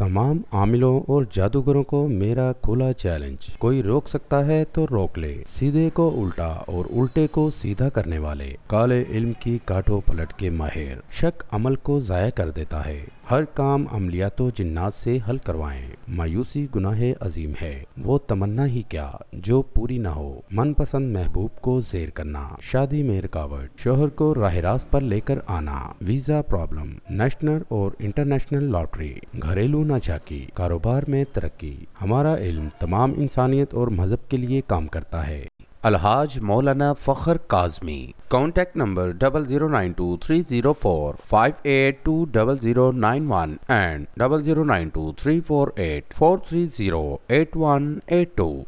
तमाम आमिलों और जादूगरों को मेरा खुला चैलेंज कोई रोक सकता है तो रोक ले सीधे को उल्टा और उल्टे को सीधा करने वाले काले इल्म की काठो पलट के माहिर शक अमल को जाया कर देता है हर काम अमलियात तो जिन्नात से हल करवाएं मायूसी गुनाह अजीम है वो तमन्ना ही क्या जो पूरी ना हो मनपसंद महबूब को जेर करना शादी में रुकावट शोहर को राह रास्त पर लेकर आना वीजा प्रॉब्लम नेशनल और इंटरनेशनल लॉटरी घरेलू नाचाकी कारोबार में तरक्की हमारा इल्म तमाम इंसानियत और मजहब के लिए काम करता है Alhaj Maulana Fakhar Kazmi. Contact number 92 and 92 8182